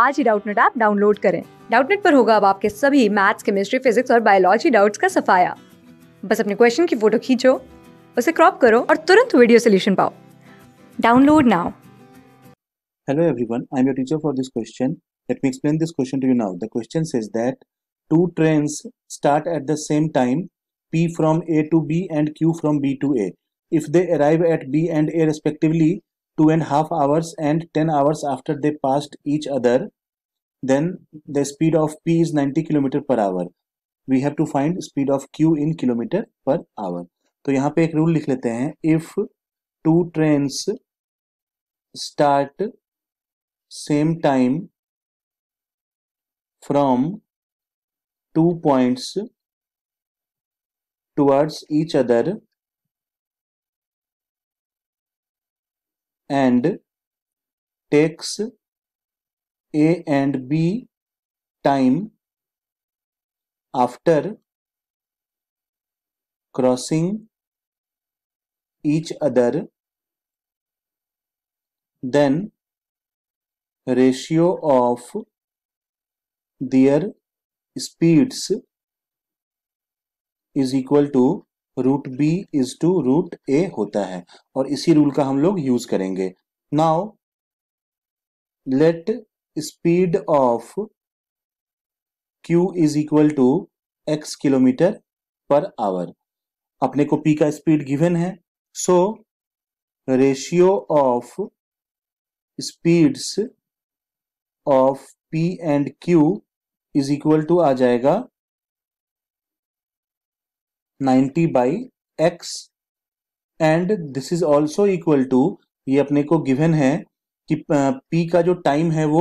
आज ही Doubtnut app download करें डाउटनेट पर होगा अब आपके सभी मैथ्स केमिस्ट्री फिजिक्स और बायोलॉजी डाउट्स का सफाया बस अपने क्वेश्चन की फोटो खींचो उसे क्रॉप करो और तुरंत वीडियो सोल्यूशन पाओ download now Hello everyone, I am your teacher for this question. Let me explain this question to you now. The question says that two trains start at the same time, P from A to B and Q from B to A. If they arrive at B and A respectively, two and a half hours and 10 hours after they passed each other, then the speed of P is 90 km per hour. We have to find speed of Q in kilometer per hour. तो यहाँ पे एक rule लिख लेते हैं if two trains start same time from two points towards each other and takes A and B time after crossing each other then ratio of their speeds is equal to root B is to root A होता है और इसी rule का हम लोग use करेंगे now let speed of Q is equal to X kilometre per hour अपने को पी का स्पीड गिवन है so ratio of speeds of P and Q is equal to आ जाएगा 90 by x and this is also equal to ये अपने को given है कि पी का जो टाइम है वो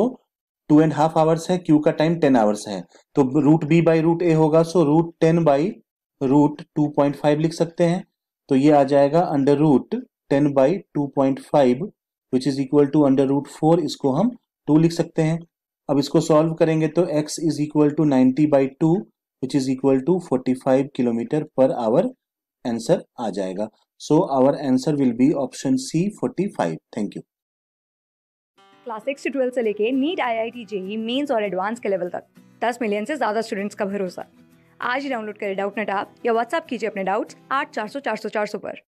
टू एंड हाफ आवर्स है क्यू का टाइम टेन आवर्स है तो root B by root A होगा so root ten by root two point five लिख सकते हैं तो ये आ जाएगा under root ten by two point five which is equal to under root four इसको हम टू लिख सकते हैं अब इसको सॉल्व करेंगे तो x is equal to ninety by two which is equal to forty five kilometre per hour answer आ जाएगा so our answer will be option C forty five thank you class six से twelfth से लेके NEET I I T JEE mains और advance के level तक दस million से ज़्यादा स्टूडेंट्स का भरोसा आज ही डाउनलोड करें डाउट नेट आप या व्हाट्सअप कीजिए अपने डाउट्स आठ चार सौ चार सौ चार सौ पर